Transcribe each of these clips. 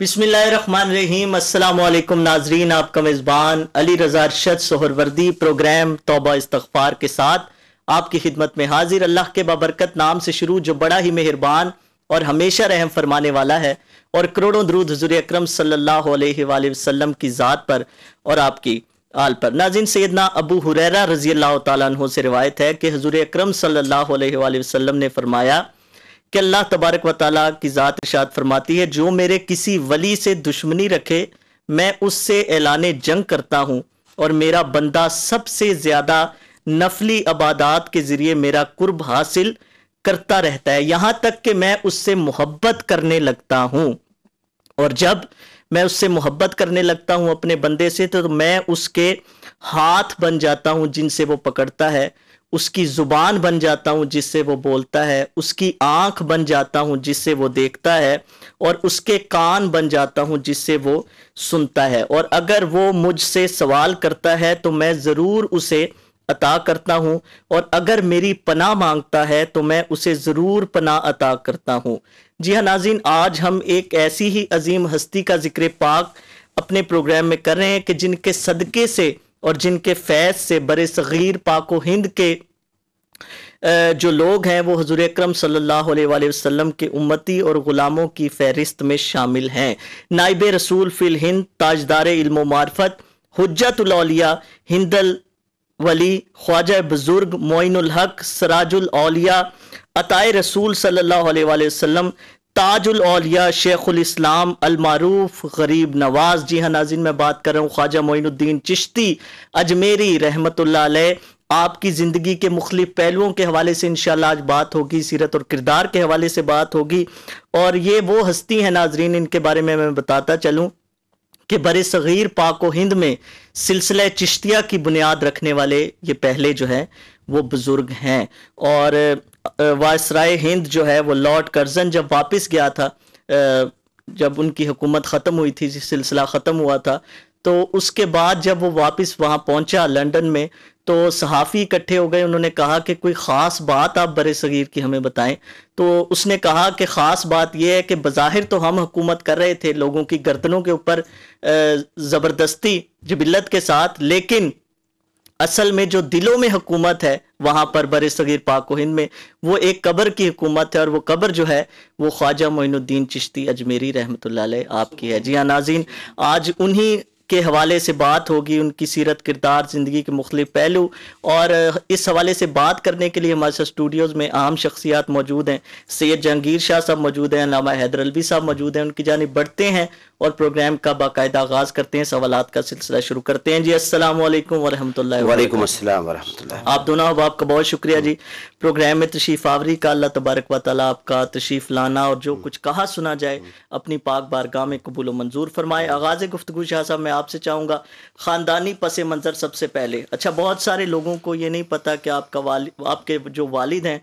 बिसमीम अल्लाम नाजरीन आपका मेज़बान अली रजा अरशद सोहरवर्दी प्रोग्राम तोबा इस्तफ़ार के साथ आपकी खिदमत में हाजिर अल्लाह के बाबरकत नाम से शुरू जो बड़ा ही मेहरबान और हमेशा रहम फरमाने वाला है और करोड़ों दरूद हजूर अक्रम सल्लल्लाहु अलैहि वसल्लम की ज़ात पर और आपकी आल पर नाजिन सैदना अबू हुरैरा रजी अल्लाह तु से रिवायत है कि हजूर अक्रम सल्लल्लाहु अलैहि वसल्लम ने फरमाया कि अल्लाह तबारक व ताली की ज़ात इर्शाद फरमाती है जो मेरे किसी वली से दुश्मनी रखे मैं उससे ऐलान जंग करता हूँ और मेरा बंदा सबसे ज़्यादा नफली आबादात के ज़रिए मेरा कुर्ब हासिल करता रहता है यहाँ तक कि मैं उससे मोहब्बत करने लगता हूँ और जब मैं उससे मोहब्बत करने लगता हूँ अपने बंदे से तो मैं उसके हाथ बन जाता हूँ जिनसे वो पकड़ता है उसकी जुबान बन जाता हूँ जिससे वो बोलता है उसकी आंख बन जाता हूँ जिससे वो देखता है और उसके कान बन जाता हूँ जिससे वो सुनता है और अगर वो मुझसे सवाल करता है तो मैं ज़रूर उसे अता करता हूँ और अगर मेरी पना मांगता है तो मैं उसे ज़रूर पना अता करता हूँ जी हाँ नाजिन आज हम एक ऐसी ही अजीम हस्ती का जिक्र पाक अपने प्रोग्राम में कर रहे हैं कि जिनके सदक़े से और जिनके फैज से बर सग़ीर पाको हिंद के जो लोग हैं वो हजूर अक्रम सल्लल्लाहु वसल्लम के उम्मती और ग़ुलामों की फहरिस्त में शामिल हैं नायब रसूल फ़िल हिंद ताजदार मार्फत हजतलिया हिंदल वली ख्वाजा बुज़ुर्ग सराजुल सराजुलिया अताए रसूल सल्ला शेख ताजुलिया शेख़ुलस्लाम अलमारूफ गरीब नवाज जी हाँ नाजिन मैं बात कर रहा हूँ ख्वाजा मोइनुद्दीन चिश्ती अजमेरी रहमत आपकी ज़िंदगी के मुख्तलिफ पहलुओं के हवाले से इन आज बात होगी सीरत और किरदार के हवाले से बात होगी और ये वो हस्ती हैं नाजरीन इनके बारे में मैं बताता चलूँ कि बर सग़ीर पाक हिंद में सिलसिला चिश्तिया की बुनियाद रखने वाले ये पहले जो है वो बुज़ुर्ग हैं और वायसराय हिंद जो है वो लॉर्ड कर्जन जब वापस गया था जब उनकी हुकूमत ख़त्म हुई थी सिलसिला ख़त्म हुआ था तो उसके बाद जब वो वापस वहाँ पहुंचा लंदन में तो सहाफ़ी इकट्ठे हो गए उन्होंने कहा कि कोई ख़ास बात आप बर सग़ीर की हमें बताएं तो उसने कहा कि ख़ास बात यह है कि बाहिर तो हम हुकूमत कर रहे थे लोगों की गर्दनों के ऊपर ज़बरदस्ती जबिलत के साथ लेकिन असल में जो दिलों में हुकूमत है वहाँ पर बर सग़ीर पाक हिंद में वो एक कब्र की हुकूमत है और वो कब्र जो है वो ख्वाजा मोइनुद्दीन चिश्ती अजमेरी रहमत आपकी है जी हाँ नाजीन आज उन्हीं के हवाले से बात होगी उनकी सीरत किरदार ज़िंदगी के मुख्त पहलू और इस हवाले से बात करने के लिए हमारे साथ स्टूडियोज़ में आम शख्सियात मौजूद हैं सैयद जहांगीर शाह साहब मौजूद हैं हैदर अलवी साहब मौजूद हैं उनकी जानब बढ़ते हैं और प्रोग्राम का बाकायदा आगाज़ करते हैं सवाल का सिलसिला शुरू करते हैं जी असल वालेकुम आप दोनों अब आपका बहुत शुक्रिया जी प्रोग्राम में तशीफ आवरी का अल्लाह तबारक वाली आपका तशीफ लाना और जो हम्म। कुछ कहा सुना जाए अपनी पाक बारगाह में कबूल मंजूर फरमाए आगाज़ गुफ्तु शाह साहब मैं आपसे चाहूँगा ख़ानदानी पस मंज़र सबसे पहले अच्छा बहुत सारे लोगों को ये नहीं पता कि आपका वाल आपके जो वालिद हैं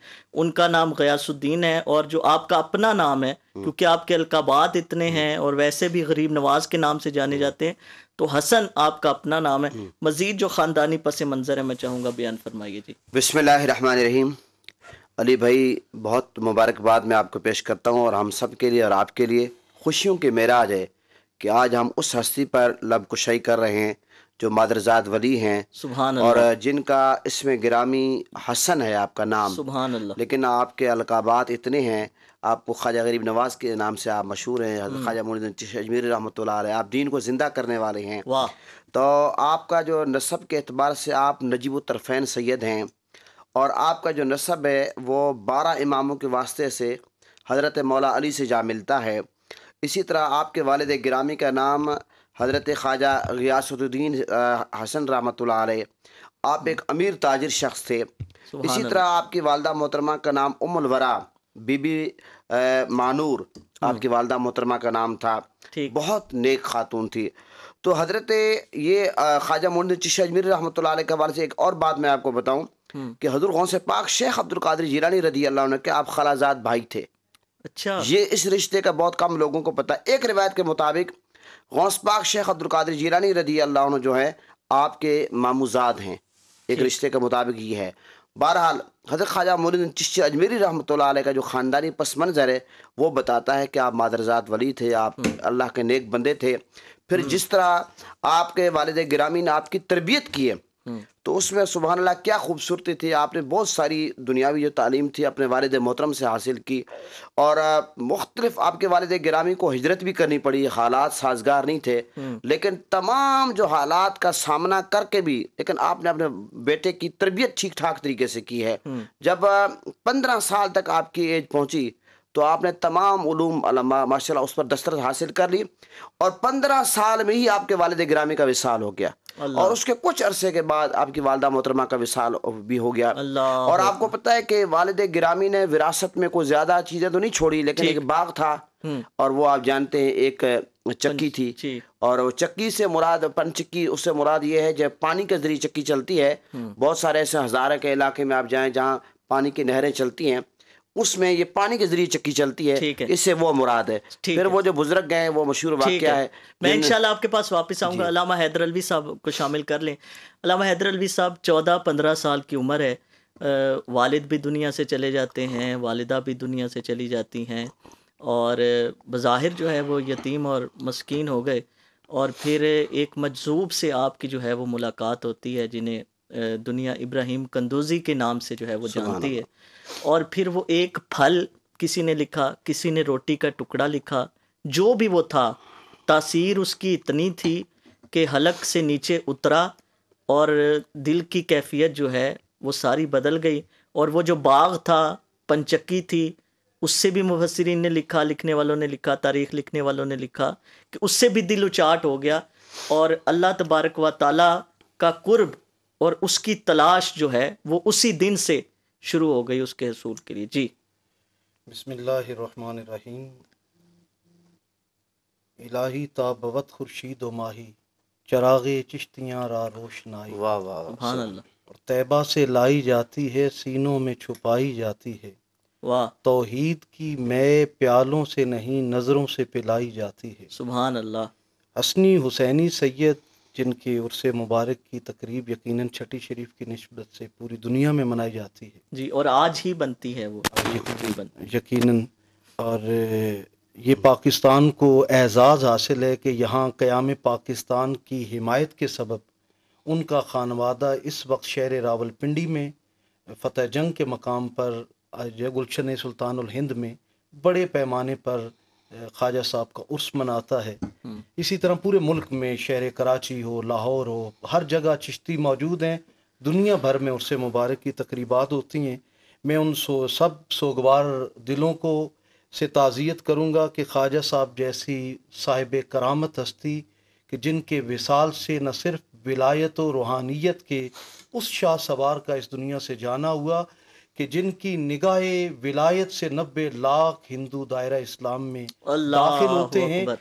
उनका नाम गयासुद्दीन है और जो आपका अपना नाम है हम्म। क्योंकि आपके अलकाबात इतने हम्म। हैं और वैसे भी गरीब नवाज के नाम से जाने हम्म। जाते हैं तो हसन आपका अपना नाम है मज़ीद जो ख़ानदानी पस मंज़र है मैं चाहूँगा बयान फरमाइए जी बसमीम अली भाई बहुत मुबारकबाद मैं आपको पेश करता हूँ और हम सब के लिए और आपके लिए खुशियों के मेराज है कि आज हम उस हस्ती पर लबकुशाई कर रहे हैं जो मादरजात वली हैं और जिनका इसमें ग्रामी हसन है आपका नाम लेकिन आपके अलकाबात इतने हैं आपको ख्वाजा गरीब नवाज के नाम से आप मशहूर हैं हम्म। ख्वाजा मुद्दीन अजमेर रहमत आप दीन को ज़िंदा करने वाले हैं तो आपका जो नस्ब के अतबार से आप नजीब तरफ़ैन सैद हैं और आपका जो नस्ब है वो बारह इमामों के वास्ते से हज़रत मौला अली से जा मिलता है इसी तरह आपके वालद ग्रामी का नाम हज़रत ख्वाजा गयासुद्दीन हसन रहमत आप एक अमीर ताजर शख्स थे इसी तरह आपकी वालदा मोहतरमा का नाम उमलवरा बीबी मानूर आपकी हम्म। वालदा मोहतरमा का नाम था बहुत नेक खातून थी तो हजरत ये ख्वाजा मोहन चिश अजमेर रहमत के हवाले से एक और बात मैं आपको बताऊँ हम्म। कि हजूर से पाक शेख अब्दुल कादिर जीरानी रदी अल्लाह के आप खलाजाद भाई थे अच्छा ये इस रिश्ते का बहुत कम लोगों को पता एक रिवायत के मुताबिक गौस शेख अब्दुल कादिर जीरानी रदी अल्लाह जो है आपके मामूजाद हैं एक रिश्ते के मुताबिक ये है बहरहाल हजरत ख्वाजा मोलिन चिश्ती अजमेरी रहमत का जो ख़ानदानी पस मंज़र है वो बताता है कि आप मादरजात वली थे आप हम्म। अल्लाह के नेक बंदे थे फिर हम्म। जिस तरह आपके वालद ग्रामीण ने आपकी तरबियत की है हम्म। तो उसमें सुबह अल्लाह क्या खूबसूरती थी आपने बहुत सारी दुनियावी जो तालीम थी अपने वालद मोहतरम से हासिल की और मुख्तलिफ आपके वालद ग्रामी को हिजरत भी करनी पड़ी हालात साजगार नहीं थे हम्म। लेकिन तमाम जो हालात का सामना करके भी लेकिन आपने अपने बेटे की तरबियत ठीक ठाक तरीके से की है हम्म। जब पंद्रह साल तक आपकी एज पहुँची तो आपने तमाम उलूम माशा उस पर दस्तरत हासिल कर ली और पंद्रह साल में ही आपके वालद ग्रामी का विशाल हो गया और उसके कुछ अरसे के बाद आपकी वालदा मोहतरमा का विशाल भी हो गया और आपको पता है कि वालद गिरामी ने विरासत में कोई ज्यादा चीजें तो नहीं छोड़ी लेकिन एक बाग था हम्म। और वो आप जानते हैं एक चक्की थी और चक्की से मुराद पंचक्की उससे मुराद ये है जब पानी के जरिए चक्की चलती है हम्म। बहुत सारे ऐसे हजारे के इलाके में आप जाएं जहाँ पानी की नहरें चलती हैं उसमें ये पानी के जरिए चक्की चलती है, है। इससे वो मुराद है फिर वो जो बुजुर्ग गए वो मशहूर वाक्य है मैं इंशाल्लाह आपके पास वापस आऊंगा अलामा हैदर अलवी साहब को शामिल कर लें अलामा हैदर अलवी साहब चौदह पंद्रह साल की उम्र है आ, वालिद भी दुनिया से चले जाते हैं वालिदा भी दुनिया से चली जाती हैं और बज़ाहिर जो है वो यतीम और मस्किन हो गए और फिर एक मजसूब से आपकी जो है वो मुलाकात होती है जिन्हें दुनिया इब्राहिम कंदोजी के नाम से जो है वो जानती है और फिर वो एक फल किसी ने लिखा किसी ने रोटी का टुकड़ा लिखा जो भी वो था तासीर उसकी इतनी थी कि हलक से नीचे उतरा और दिल की कैफियत जो है वो सारी बदल गई और वो जो बाग था पंचक्की थी उससे भी मुबसरीन ने लिखा लिखने वालों ने लिखा तारीख लिखने वालों ने लिखा कि उससे भी दिल उचाट हो गया और अल्लाह तबारक व ताली का कुर्ब और उसकी तलाश जो है वो उसी दिन से शुरू हो गई उसके हसूल के लिए जी बसमीम इलाही ताबवत खुर्शीद माही चरागे चिश्तियाँ रा रोशनाई वाह वाह और तैबा से लाई जाती है सीनों में छुपाई जाती है वाह तोहीद की मैं प्यालों से नहीं नज़रों से पिलाई जाती है सुबहान अल्लाह हसनी हुसैनी सैयद जिनके उर्स मुबारक की तकरीब यकीनन छठी शरीफ की नस्बत से पूरी दुनिया में मनाई जाती है जी और आज ही बनती है वो यकीन, यकीनन और ये पाकिस्तान को एज़ाज़ हासिल है कि यहाँ क़याम पाकिस्तान की हिमायत के सबब उनका खानवादा इस वक्त शहर रावलपिंडी में फ़तेह जंग के मकाम पर गुलशन सुल्तान हिंद में बड़े पैमाने पर ख्वाजा साहब का उर्स मनाता है इसी तरह पूरे मुल्क में शहर कराची हो लाहौर हो हर जगह चिश्ती मौजूद हैं दुनिया भर में उर्स मुबारक की तकरीबा होती हैं मैं उन सो सब सोगवार दिलों को से ताज़ियत करूँगा कि ख्वाजा साहब जैसी साहिब करामत हस्ती कि जिनके विसाल से न सिर्फ विलायत व रूहानियत के उस शाह सवार का इस दुनिया से जाना हुआ कि जिनकी निगाह विलायत से नब्बे लाख हिंदू दायरा इस्लाम में दाखिल होते हैं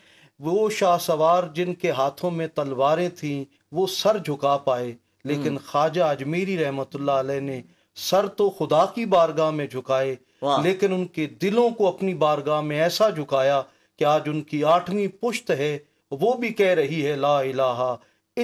वो शाह सवार जिनके हाथों में तलवारें थीं वो सर झुका पाए लेकिन हम्म। ख्वाजा अजमेरी रहमत ने सर तो खुदा की बारगाह में झुकाए लेकिन उनके दिलों को अपनी बारगाह में ऐसा झुकाया कि आज उनकी आठवीं पुश्त है वो भी कह रही है ला इलाहा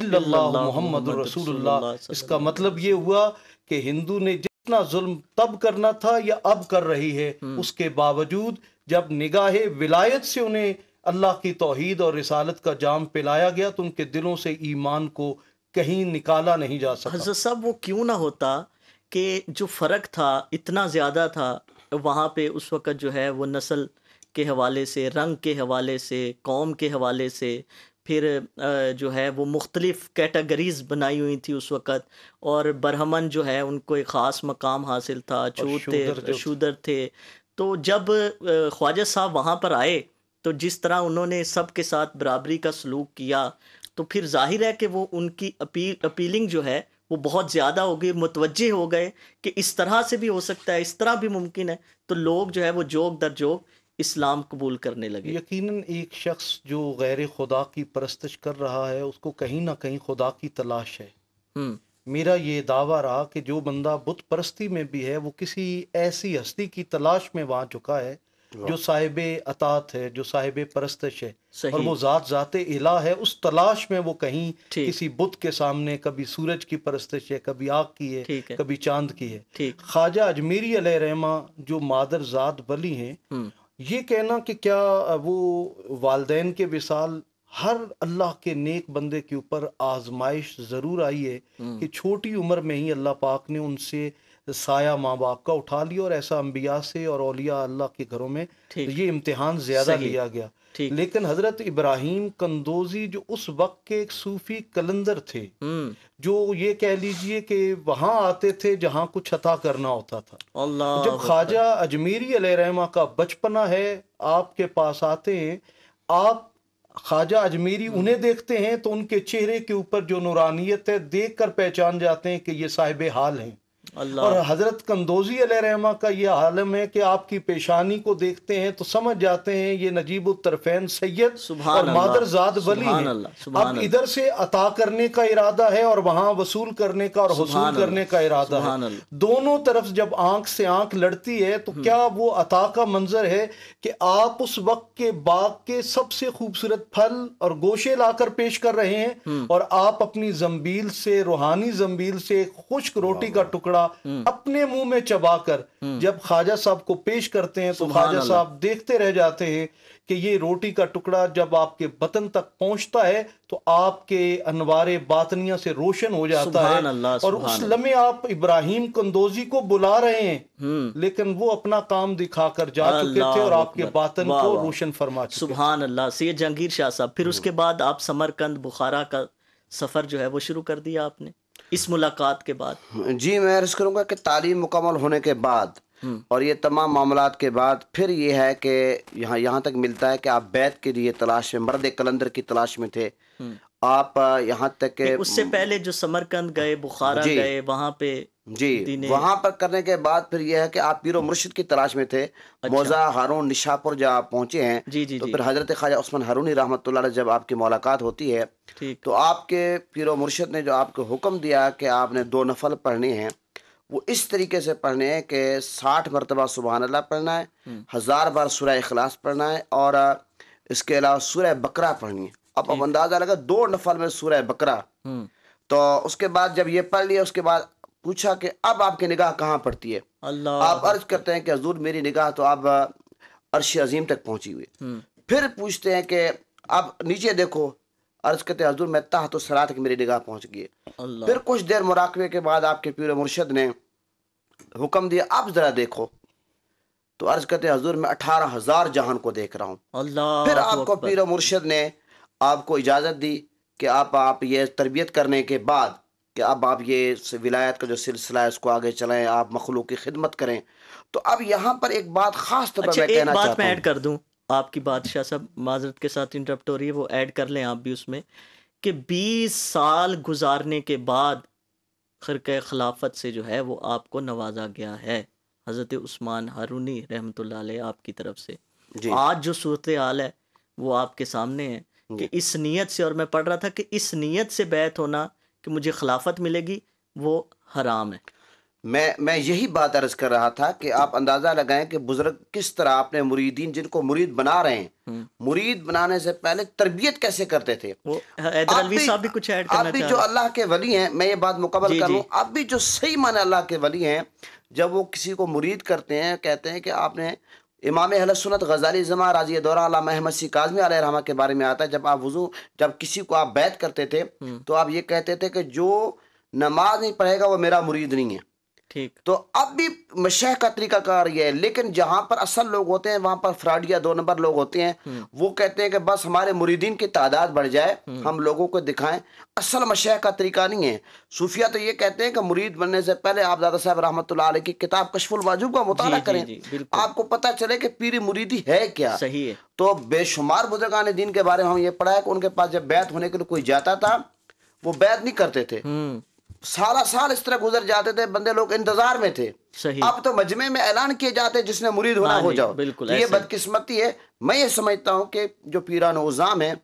इल्लल्लाह मोहम्मद रसूलुल्लाह इसका मतलब ये हुआ कि हिंदू ने इतना जुल्म तब करना था या अब कर रही है हम्म। उसके बावजूद जब निगाह विलायत से उन्हें अल्लाह की तोहद और रिसालत का जाम पिलाया गया तो उनके दिलों से ईमान को कहीं निकाला नहीं जा सकता हजरत साहब वो क्यों ना होता कि जो फ़र्क था इतना ज़्यादा था वहाँ पे उस वक़्त जो है वो नस्ल के हवाले से रंग के हवाले से कौम के हवाले से फिर जो है वो मुख्तलिफ़ कैटेगरीज़ बनाई हुई थी उस वक़्त और बरहमन जो है उनको एक ख़ास मकाम हासिल था चूत थे शूदर थे तो जब ख्वाजा साहब वहाँ पर आए तो जिस तरह उन्होंने सब के साथ बराबरी का सलूक किया तो फिर जाहिर है कि वो उनकी अपील अपीलिंग जो है वो बहुत ज़्यादा हो गई मुतवजह हो गए कि इस तरह से भी हो सकता है इस तरह भी मुमकिन है तो लोग जो है वो जोक दर जोक इस्लाम कबूल करने लगे यकीनन एक शख्स जो गैर खुदा की परस्तश कर रहा है उसको कहीं ना कहीं खुदा की तलाश है हम्म। मेरा ये दावा रहा कि जो बंदा बुत परस्ती में भी है वो किसी ऐसी हस्ती की तलाश में वहां चुका है जो साहिब अतात है जो साहिब परस्तश है और वो ज़ात जाते इला है उस तलाश में वो कहीं किसी बुत के सामने कभी सूरज की परस्तश है कभी आग की है, है। कभी चांद की है ख्वाजा अजमेरी रहमा जो मादर ज़ात बली हैं हम्म। ये कहना कि क्या वो वालदेन के विसाल हर अल्लाह के नेक बंदे के ऊपर आजमाइश ज़रूर आई है हम्म। कि छोटी उम्र में ही अल्लाह पाक ने उनसे साया माँ बाप का उठा लिया और ऐसा अम्बिया से और अलिया अल्लाह के घरों में ये इम्तिहान ज़्यादा लिया गया लेकिन हजरत इब्राहिम कंदोजी जो उस वक्त के एक सूफी कलंदर थे हम्म। जो ये कह लीजिए कि वहां आते थे जहाँ कुछ अता करना होता था अल्लाह जब ख्वाजा अजमेरी रहमा का बचपना है आपके पास आते हैं आप ख्वाजा अजमेरी हम्म। उन्हें देखते हैं तो उनके चेहरे के ऊपर जो नुरानियत है देख कर पहचान जाते हैं कि ये साहिब हाल हैं और हजरत कंदोजी रहमा का ये आलम है कि आपकी पेशानी को देखते हैं तो समझ जाते हैं ये नजीब उतरफेन सैयद और मादर जाद वली अब इधर से अता करने का इरादा है और वहाँ वसूल करने का और वसूल करने का इरादा है दोनों तरफ जब आंख से आंख लड़ती है तो हम्म। क्या वो अता का मंजर है कि आप उस वक्त के बाग के सबसे खूबसूरत फल और गोशे लाकर पेश कर रहे हैं हम्म। और आप अपनी जम्बील से रूहानी जम्बील से खुश्क रोटी का टुकड़ा टुकड़ा हम्म। अपने मुंह में चबाकर हम्म। जब ख्वाजा साहब को पेश करते हैं तो ख्वाजा साहब देखते रह जाते हैं कि ये रोटी का टुकड़ा जब आपके बतन तक पहुंचता है तो आपके अनवार बातनिया से रोशन हो जाता है और उस लम्हे आप इब्राहिम कंदोजी को बुला रहे हैं हम्म। लेकिन वो अपना काम दिखाकर जा चुके थे और आपके बातन को रोशन फरमा सुबह अल्लाह सैद जहांगीर शाह साहब फिर उसके बाद आप समरकंद बुखारा का सफ़र जो है वो शुरू कर दिया आपने इस मुलाकात के बाद जी मैं अर्ज़ करूँगा कि तालीम मुकम्मल होने के बाद हम्म। और ये तमाम मामला के बाद फिर ये है कि यहाँ यहाँ तक मिलता है कि आप बैत के लिए तलाश में मर्द कलंदर की तलाश में थे हम्म। आप यहाँ तक उससे पहले जो समरकंद गए बुखारा गए वहाँ पे जी वहां पर करने के बाद फिर यह है कि आप पीरो मुर्शिद की तलाश में थे अच्छा। मोजा हारून निशापुर जब आप पहुंचे हैं जी जी तो जी। फिर हजरत ख्वाजा उस्मान हरूनी रहमत जब आपकी मुलाकात होती है तो आपके पीरो मुर्शिद ने जो आपको हुक्म दिया कि आपने दो नफल पढ़ने हैं वो इस तरीके से पढ़ने हैं कि साठ मरतबा सुबहान अल्लाह पढ़ना है हम्म। हज़ार बार सुरह अखलास पढ़ना है और इसके अलावा सुरह बकरा पढ़नी है अब अब अंदाज़ा लगा दो नफल में सूर्य बकरा हम्म। तो उसके बाद जब ये पढ़ लिया उसके बाद पूछा कि अब आपकी निगाह कहाँ पड़ती है अल्लाह आप अर्ज करते हैं कि हजूर मेरी निगाह तो अब अर्श अजीम तक पहुंची हुई हम्म। फिर पूछते हैं कि अब नीचे देखो अर्ज करते हजूर मैं ताह तो सरा तक मेरी निगाह पहुंच गई फिर कुछ देर मुराकबे के बाद आपके पीर मुर्शद ने हुक्म दिया आप जरा देखो तो अर्ज करते हजूर मैं अठारह हजार जहान को देख रहा हूँ फिर आपको पीर मुर्शद ने आपको इजाजत दी कि आप आप ये तरबियत करने के बाद कि अब आप ये विलायत का जो सिलसिला है इसको आगे चलाएं आप मखलूक की खिदमत करें तो अब यहाँ पर एक बात खास तौर पर अच्छा, मैं कहना बात मैं ऐड कर दूं आपकी बादशाह साहब माजरत के साथ इंटरप्ट हो रही है वो ऐड कर लें आप भी उसमें कि 20 साल गुजारने के बाद खरक खिलाफत से जो है वो आपको नवाजा गया है हज़रत उस्मान हारूनी रहमत आपकी तरफ से आज जो सूरत हाल है वो आपके सामने है कि इस नीयत से और मैं पढ़ रहा था कि इस नीयत से बैत होना कि मुझे खिलाफत मिलेगी वो हराम है मैं मैं यही बात अर्ज कर रहा था कि आप अंदाज़ा लगाएं कि बुज़ुर्ग किस तरह आपने मुरीदीन जिनको मुरीद बना रहे हैं हम्म। मुरीद बनाने से पहले तरबियत कैसे करते थे आप भी, कुछ ऐड आप भी जो अल्लाह के वली हैं मैं ये बात मुकबल कर लूँ आप भी जो सही माने अल्लाह के वली हैं जब वो किसी को मुरीद करते हैं कहते हैं कि आपने इमाम हलसनत गजाली जमा राजी दौरा महमद सी काजमी रहमा के बारे में आता है जब आप वजू जब किसी को आप बैत करते थे हम्म। तो आप ये कहते थे कि जो नमाज नहीं पढ़ेगा वो मेरा मुरीद नहीं है ठीक तो अब भी मशह का तरीकाकार ये है लेकिन जहां पर असल लोग होते हैं वहां पर फ्रॉड या दो नंबर लोग होते हैं हम्म। वो कहते हैं कि बस हमारे मुरीदीन की तादाद बढ़ जाए हम्म। हम लोगों को दिखाएं असल मशह का तरीका नहीं है सूफिया तो ये कहते हैं कि मुरीद बनने से पहले आप दादा साहब रहमत की किताब कशफुल वाजूब का मुताल करें आपको पता चले कि पीरी मुरीदी है क्या सही है तो बेशुमार बुजुर्गान दिन के बारे में हम ये पढ़ा है कि उनके पास जब बैत होने के लिए कोई जाता था वो बैत नहीं करते थे हम्म। सारा साल इस तरह गुजर जाते थे बंदे लोग इंतजार में थे सही अब तो मजमे में ऐलान किए जाते हैं जिसने मुरीद होना हो हाँ जाओ बिल्कुल ये बदकिस्मती है मैं ये समझता हूँ कि जो पीरान उजाम है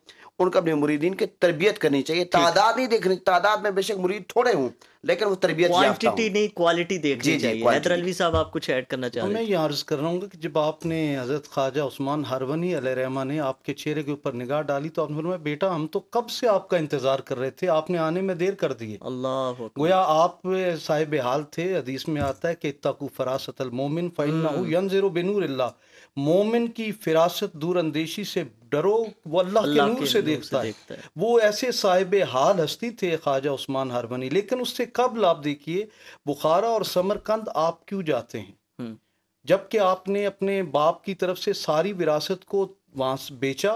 उनको अपने मुरीदीन की तरबियत करनी चाहिए तादाद नहीं देखनी तादाद में बेशक मुरीद थोड़े हों लेकिन वो तरबियत क्वांटिटी नहीं क्वालिटी देखनी चाहिए हैदर अल्वी साहब आप कुछ ऐड करना चाहते हैं मैं यहाँ अर्ज़ कर रहा हूँ कि जब आपने हज़रत ख्वाजा उस्मान हरवनी रहमा ने आपके चेहरे के ऊपर निगाह डाली तो आपने फरमाया बेटा हम तो कब से आपका इंतज़ार कर रहे थे आपने आने में देर कर दी अल्लाह गोया आप साहिब हाल थे हदीस में आता है कि तकू फरासत मोमिन फ़ैन हम्म। बिनूर अल्लाह मोमिन की फिरासत दूर अंदेशी से डरो वो अल्लाह के नूर से देखता, है।, वो ऐसे साहिब हाल हस्ती थे ख्वाजा उस्मान हारमनी लेकिन उससे कबल आप देखिए बुखारा और समरकंद आप क्यों जाते हैं हम्म। जबकि आपने अपने बाप की तरफ से सारी विरासत को वहां बेचा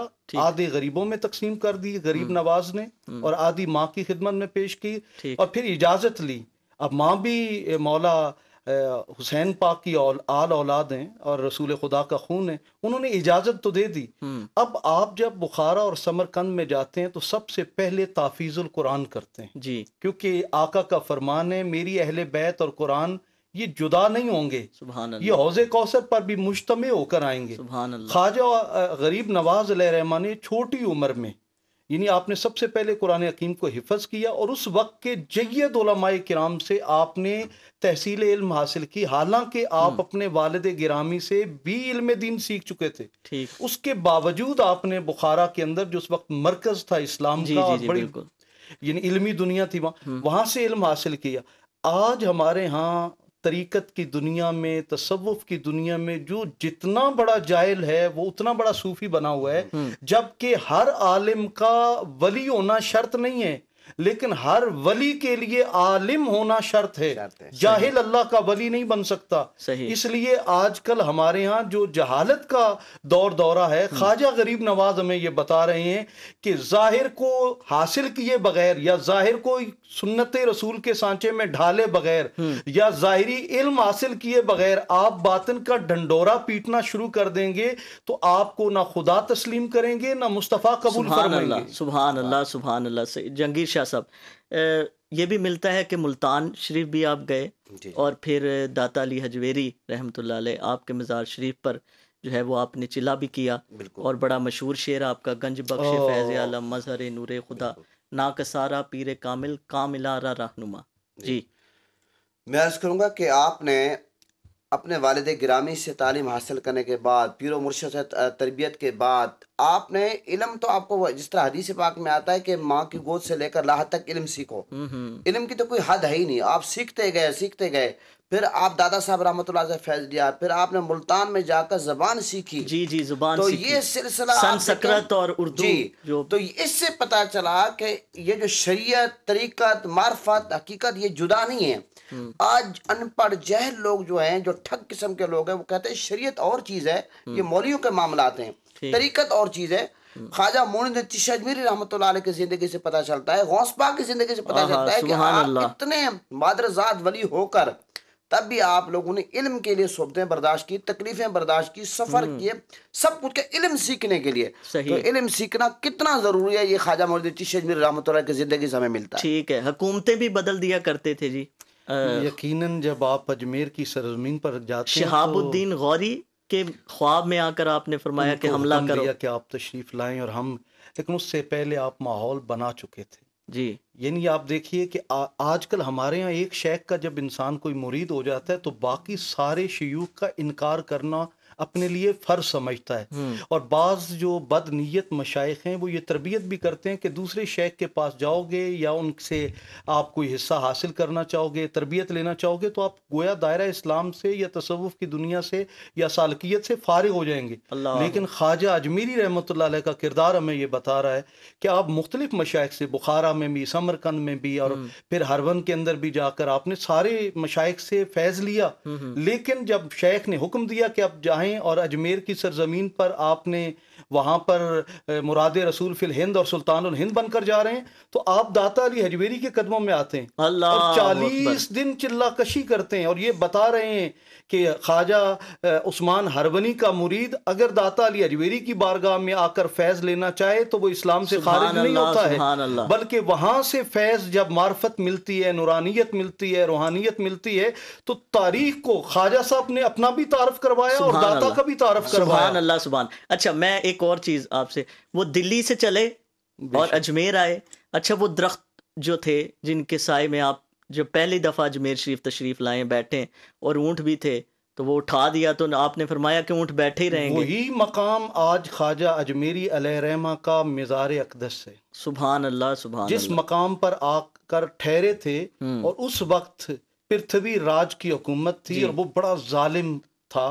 आधे गरीबों में तकसीम कर दी गरीब हम्म। नवाज ने हम्म। और आधी माँ की खिदमत में पेश की और फिर इजाजत ली अब माँ भी मौला हुसैन पाक की औल, आल औलाद हैं और रसूल खुदा का खून है उन्होंने इजाज़त तो दे दी हम्म। अब आप जब बुखारा और समरकंद में जाते हैं तो सबसे पहले ताफीज़ुल कुरान करते हैं जी क्योंकि आका का फरमान है मेरी अहल बैत और कुरान ये जुदा नहीं होंगे ये हौज कौसर पर भी मुश्तम होकर आएंगे ख्वाजा गरीब नवाज रहमान छोटी उम्र में यानी आपने सबसे पहले कुरान हकीम को हिफज किया और उस वक्त के जैद उलमाए कराम से आपने तहसील इल्म हासिल की हालांकि आप हम्म। अपने वालद गिरामी से भी इल्म दीन सीख चुके थे ठीक उसके बावजूद आपने बुखारा के अंदर जो उस वक्त मरकज था इस्लाम जी, का जी, जी, बड़ी यानी इल्मी दुनिया थी वहां हम्म। वहां से इल्म हासिल किया आज हमारे यहाँ तरीक़त की दुनिया में तसवुफ़ की दुनिया में जो जितना बड़ा जायल है वो उतना बड़ा सूफ़ी बना हुआ है हम्म। जबकि हर आलिम का वली होना शर्त नहीं है लेकिन हर वली के लिए आलिम होना शर्त है जाहिल अल्लाह का वली नहीं बन सकता इसलिए आजकल हमारे यहाँ जो जहालत का दौर दौरा है हम्म। ख्वाजा गरीब नवाज हमें ये बता रहे हैं कि जाहिर को हासिल किए बगैर या जाहिर को सुन्नत रसूल के सांचे में ढाले बगैर हम्म। या जाहिरी इल्म हासिल किए बगैर आप बातन का डंडोरा पीटना शुरू कर देंगे तो आपको ना खुदा तस्लीम करेंगे ना मुस्तफ़ा कबूल सुबह सुबह अल्लाह सुबह अल्लाह शाह अच्छा साहब ये भी मिलता है कि मुल्तान शरीफ भी आप गए और फिर दाता अली हजवेरी रहमत आपके मज़ार शरीफ पर जो है वो आपने चिल्ला भी किया और बड़ा मशहूर शेर आपका गंज बख्श फैज़ आलम मजहर नूर खुदा नाकसारा पीर कामिल कामिला रहनुमा जी मैं अर्ज़ करूँगा कि आपने अपने वालद ग्रामी से तालीम हासिल करने के बाद पीर मुर्शद से तरबियत के बाद आपने इलम तो आपको जिस तरह हदीस पाक में आता है कि माँ की गोद से लेकर लाह तक इलम सीखो हम्म, हम्म। इलम की तो कोई हद है ही नहीं आप सीखते गए सीखते गए फिर आप दादा साहब रहमत से फैज दिया फिर आपने मुल्तान में जाकर जबान सीखी जी जी जुबान तो ये सिलसिला और तो इससे पता चला कि ये जो शरीयत तरीकत मार्फत हकीकत ये जुदा नहीं है हम्म। आज अनपढ़ जहल लोग जो हैं जो ठग किस्म के लोग हैं वो कहते हैं शरीयत और चीज़ है ये हम्म। मौलियों के मामला हैं तरीकत और चीज़ है हम्म। ख्वाजा मोइन चश्मीरी रहमत की जिंदगी से पता चलता है गौसपा की जिंदगी से पता चलता है कि आप इतने मादरजात वली होकर तब भी आप लोगों ने इल्म के लिए सोबतें बर्दाश्त की तकलीफें बर्दाश्त की सफ़र हम्म। किए सब कुछ के इल्म सीखने के लिए तो इल्म सीखना कितना ज़रूरी है ये ख्वाजा मौलवी चिशमीर रहमत की ज़िंदगी से हमें मिलता है ठीक है हुकूमतें भी बदल दिया करते थे जी यकीनन जब आप अजमेर की सरजमीन पर जाते तो शहाबुद्दीन तो, गौरी के ख्वाब में आकर आपने फरमाया कि हमला करो कि आप तशरीफ़ लाएं और हम लेकिन उससे पहले आप माहौल बना चुके थे जी यानी आप देखिए कि आजकल हमारे यहाँ एक शेख का जब इंसान कोई मुरीद हो जाता है तो बाकी सारे शयूख का इनकार करना अपने लिए फ़र्ज समझता है हम्म। और बाज़ जो बद नीयत मशाइ हैं वो ये तरबियत भी करते हैं कि दूसरे शेख के पास जाओगे या उनसे आप कोई हिस्सा हासिल करना चाहोगे तरबियत लेना चाहोगे तो आप गोया दायरा इस्लाम से या तसवुफ़ की दुनिया से या सालकियत से फारिग हो जाएंगे लेकिन ख्वाजा अजमेरी रहमत का किरदार हमें ये बता रहा है कि आप मुख्तलिफ मशाइ से बुखारा में भी समरकंद में भी और हम्म। फिर हरवन के अंदर भी जाकर आपने सारे मशाइ से फैज़ लिया हम्म, लेकिन जब शेख ने हुक्म दिया कि आप जहाँ आएँ और अजमेर की सरजमीन पर आपने वहाँ पर मुराद रसूल फिल हिंद और सुल्तान हिंद बनकर जा रहे हैं तो आप दाता अली हजवेरी के कदमों में आते हैं अल्लाह चालीस दिन चिल्ला कशी करते हैं और ये बता रहे हैं कि ख्वाजा उस्मान हरबनी का मुरीद अगर दाता अली हजवेरी की बारगाह में आकर फैज लेना चाहे तो वो इस्लाम से खारिज नहीं होता है बल्कि वहाँ से फैज जब मार्फत मिलती है नूरानियत मिलती है रूहानियत मिलती है तो तारीख को ख्वाजा साहब ने अपना भी तारफ करवाया और दाता का भी तारफ करवाया अल्लाह सुबहान अच्छा मैं एक एक और चीज आपसे वो दिल्ली से चले और अजमेर आए अच्छा वो दरख्त जो थे जिनके साय में आप जो पहली दफ़ा अजमेर शरीफ तशरीफ लाए बैठे और ऊँट भी थे तो वो उठा दिया तो आपने फरमाया कि ऊँट बैठे ही रहेंगे वही मकाम आज ख्वाजा अजमेरी रहमा का मज़ार अकदस है सुबहान अल्लाह सुबह जिस अल्ला। मकाम पर आकर ठहरे थे हम्म। और उस वक्त पृथ्वी राज की हुकूमत थी और वो बड़ा जालिम था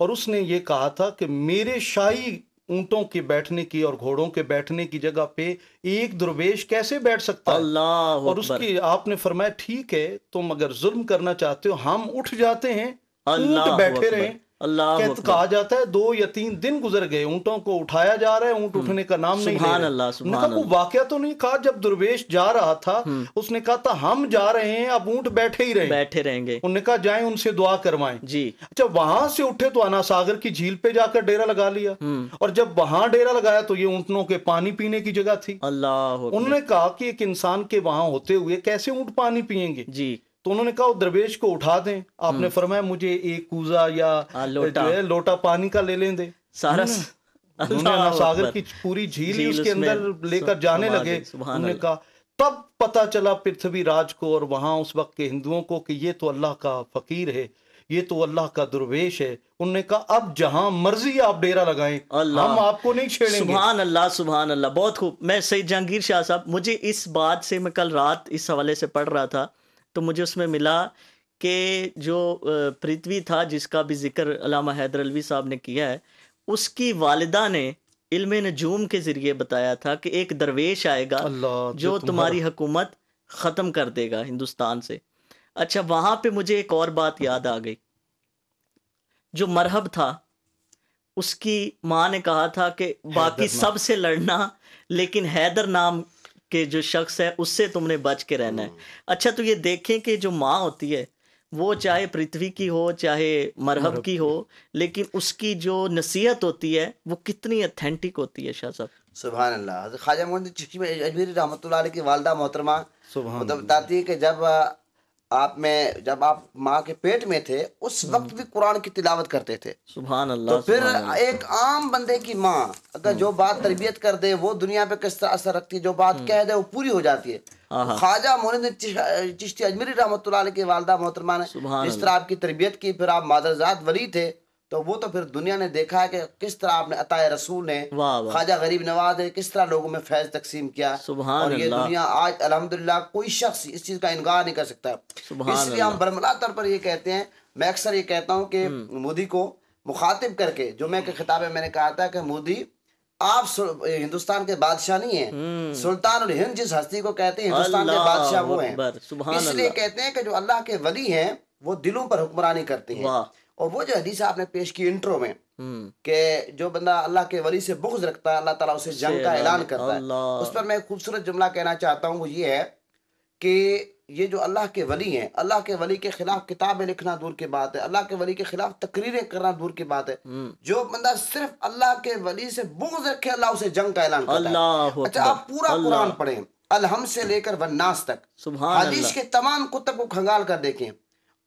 और उसने ये कहा था कि मेरे शाही ऊंटों के बैठने की और घोड़ों के बैठने की जगह पे एक दुर्वेश कैसे बैठ सकता है अल्लाह और उसकी आपने फरमाया ठीक है तुम अगर जुल्म करना चाहते हो हम उठ जाते हैं बैठे रहे अल्लाह कहा जाता है दो या तीन दिन गुजर गए ऊँटों को उठाया जा रहा है ऊँट हम्म। उठने का नाम नहीं अल्लाह कहा वो वाक्य तो नहीं कहा जब दुर्वेश जा रहा था हम्म। उसने कहा था तो हम जा रहे हैं अब ऊँट बैठे ही रहे बैठे रहेंगे उन्होंने कहा जाए उनसे दुआ करवाएं जी अच्छा वहां से उठे तो अनासागर की झील पे जाकर डेरा लगा लिया हम्म। और जब वहां डेरा लगाया तो ये ऊँटनों के पानी पीने की जगह थी अल्लाह उन्होंने कहा कि एक इंसान के वहां होते हुए कैसे ऊँट पानी पियेंगे जी तो उन्होंने कहा द्रवेश को उठा दें आपने हम्म। फरमाया मुझे एक कूजा या लोटा लोटा पानी का ले लें दे सारस हम्म। सागर की पूरी झील उसके अंदर लेकर जाने लगे उन्होंने कहा तब पता चला पृथ्वी राज को और वहां उस वक्त के हिंदुओं को कि ये तो अल्लाह का फकीर है ये तो अल्लाह का दुर्वेश है उनने कहा अब जहां मर्जी आप डेरा लगाएं हम आपको नहीं छेड़ेंगे सुबहान अल्लाह सुबहान अल्लाह बहुत खूब मैं सईद जहांगीर शाह साहब मुझे इस बात से मैं कल रात इस हवाले से पढ़ रहा था तो मुझे उसमें मिला कि जो पृथ्वी था जिसका भी जिक्र अलामा हैदर अलवी साहब ने किया है उसकी वालदा ने इल्म नजूम के ज़रिए बताया था कि एक दरवेश आएगा जो तुम्हारी हुकूमत ख़त्म कर देगा हिंदुस्तान से अच्छा वहाँ पे मुझे एक और बात याद आ गई जो मरहब था उसकी माँ ने कहा था कि बाकी सबसे लड़ना लेकिन हैदर नाम के जो शख्स है उससे तुमने बच के रहना है हम्म। अच्छा तो ये देखें कि जो माँ होती है वो चाहे पृथ्वी की हो चाहे मरहब की हो लेकिन उसकी जो नसीहत होती है वो कितनी अथेंटिक होती है शाह साहब सुबह अल्लाह ख्वाजा मोहम्मद चिश्ती अजमेरी रहमत की वालदा मोहतरमा मतलब बताती है कि जब आप में जब आप माँ के पेट में थे उस हाँ। वक्त भी कुरान की तिलावत करते थे सुबह अल्लाह तो फिर एक आम बंदे की माँ अगर हाँ। जो बात तरबियत कर दे वो दुनिया पे किस तरह असर रखती है जो बात हाँ। कह दे वो पूरी हो जाती है ख्वाजा मोहन चिश्ती अजमेरी रहमत के वालदा मोहतरमा ने जिस तरह आपकी तरबियत की फिर आप मादरजात वली थे तो वो तो फिर दुनिया ने देखा है कि किस तरह आपने अताए रसूल ने ख्वाजा गरीब नवाज ने किस तरह लोगों में फैज तकसीम किया और ये दुनिया आज अलहमदिल्ला कोई शख्स इस चीज़ का इनकार नहीं कर सकता इसलिए हम बरमला तौर पर ये कहते हैं मैं अक्सर ये कहता हूँ कि हम्म। मोदी को मुखातिब करके जो मैं खिताब में मैंने कहा था कि मोदी आप हिंदुस्तान के बादशाह नहीं है हम्म। सुल्तान और हिंद जिस हस्ती को कहते हैं हिंदुस्तान के बादशाह वो है इसलिए कहते हैं कि जो अल्लाह के वली हैं वो दिलों पर हुक्मरानी करते हैं और वो जो हदीस आपने पेश की इंट्रो में हम्म। के जो बंदा अल्लाह के वली से बुख्ज रखता है अल्लाह ताला उसे जंग का ऐलान करता है उस पर मैं खूबसूरत जुमला कहना चाहता हूँ वो ये है कि ये जो अल्लाह के वली हैं अल्लाह के वली के खिलाफ किताबें लिखना दूर की बात है अल्लाह के वली के खिलाफ तकरीरें करना दूर की बात है हम्म। जो बंदा सिर्फ अल्लाह के वली से बुग्ज रखे अल्लाह उसे जंग का ऐलान करता है अच्छा आप पूरा कुरान पढ़ें अलहम से लेकर वन्नास तक हदीस के तमाम कुतब को खंगाल कर देखें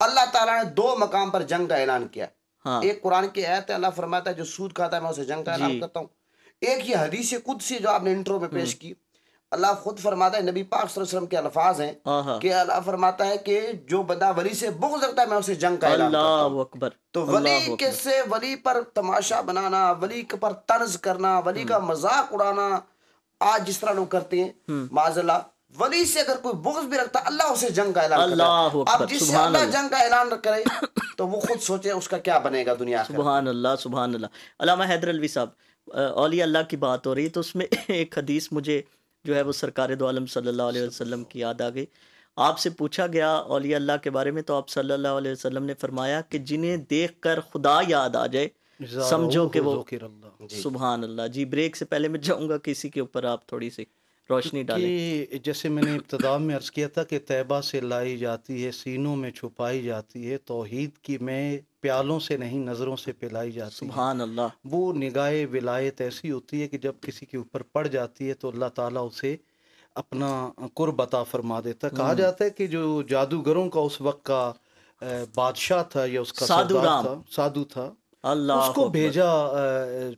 अल्लाह ताला ने दो मकाम पर जंग का ऐलान किया हाँ। एक कुरान की आयत है अल्लाह फरमाता है जो सूद खाता है मैं उसे जंग का ऐलान करता हूँ एक ये हदीस खुद से जो आपने इंटरव्यू में पेश हम्म। की अल्लाह खुद फरमाता है नबी पाक वसल्लम के अल्फाज हैं हाँ, हाँ। कि अल्लाह फरमाता है कि जो बंदा वली से बुख रखता है मैं उसे जंग का ऐलान अकबर तो वली के से वली पर तमाशा बनाना वली पर तर्ज करना वली का हम्म। मजाक उड़ाना आज जिस तरह लोग करते हैं हम्म। माजला वली से अगर कोई बुग्ज भी रखता अल्लाह उसे जंग का ऐलान अल्लाह अब जिससे अल्लाह जंग का ऐलान करे तो वो खुद सोचे उसका क्या बनेगा दुनिया सुबहान अल्लाह सुबहान अल्लाह हैदर अलवी साहब औलिया अल्लाह की बात हो रही है तो उसमें एक हदीस मुझे जो है वो सरकार दो आलम सल्लल्लाहु अलैहि वसल्लम की याद आ गई आपसे पूछा गया औलिया अल्लाह के बारे में तो आप सल्लल्लाहु अलैहि वसल्लम ने फरमाया कि जिन्हें देखकर खुदा याद आ जाए समझो कि वो सुबहान अल्लाह जी ब्रेक से पहले मैं जाऊँगा किसी के ऊपर आप थोड़ी सी रोशनी डाली जैसे मैंने इब्तदा में अर्ज़ किया था कि तैबा से लाई जाती है सीनों में छुपाई जाती है तोहहीद की मैं प्यालों से नहीं नज़रों से पिलाई जाती सुबहान अल्लाह वो निगाह विलायत ऐसी होती है कि जब किसी के ऊपर पड़ जाती है तो अल्लाह ताला उसे अपना कुर्ब अता फरमा देता कहा हम्म। जाता है कि जो जादूगरों का उस वक्त का बादशाह था या उसका साधु था साधु था अल्लाह उसको भेजा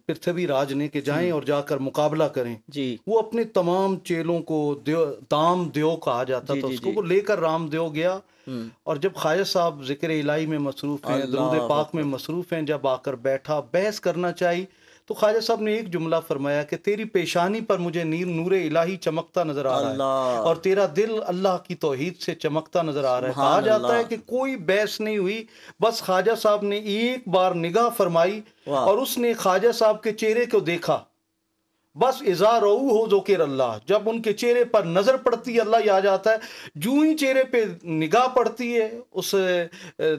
पृथ्वी राज ने कि जाएं और जाकर मुकाबला करें जी वो अपने तमाम चेलों को दाम देव कहा जाता था उसको वो लेकर रामदेव गया हम्म। और जब खाजा साहब जिक्र इलाही में मसरूफ़ हैं दरूद पाक में मसरूफ़ हैं जब आकर बैठा बहस करना चाहिए तो ख्वाजा साहब ने एक जुमला फरमाया कि तेरी पेशानी पर मुझे नीर नूर इलाही चमकता नजर आ रहा है और तेरा दिल अल्लाह की तोहहीद से चमकता नजर आ रहा है कहा जाता है कि कोई बहस नहीं हुई बस ख्वाजा साहब ने एक बार निगाह फरमाई और उसने ख्वाजा साहब के चेहरे को देखा बस इजार हो जो केर अल्लाह जब उनके चेहरे पर नज़र पड़ती है अल्लाह आ जाता है जू ही चेहरे पे निगाह पड़ती है उस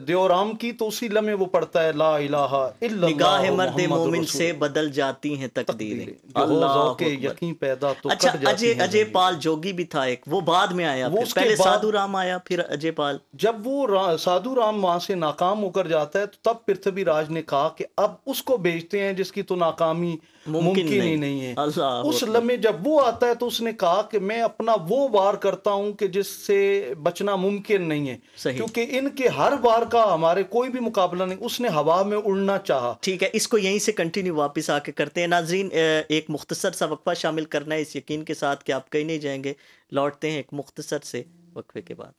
देवराम की तो उसी लम्हे वो पड़ता है ला इलाहा निगाह मर्द मोमिन से बदल जाती हैं तकदीरें अल्लाह के यकीन पैदा तो अच्छा अजय अजय पाल जोगी भी था एक वो बाद में आया वो पहले साधु राम आया फिर अजय पाल जब वो साधु राम वहां से नाकाम होकर जाता है तो तब पृथ्वी राज ने कहा कि अब उसको भेजते हैं जिसकी तो नाकामी मुमकिन नहीं, नहीं, है उस लम्हे जब वो आता है तो उसने कहा कि मैं अपना वो वार करता हूँ कि जिससे बचना मुमकिन नहीं है क्योंकि इनके हर वार का हमारे कोई भी मुकाबला नहीं उसने हवा में उड़ना चाहा ठीक है इसको यहीं से कंटिन्यू वापस आके करते हैं नाजरीन एक मुख्तसर सा वक्फा शामिल करना है इस यकीन के साथ कि आप कहीं नहीं जाएंगे लौटते हैं एक मुख्तसर से वक्फे के बाद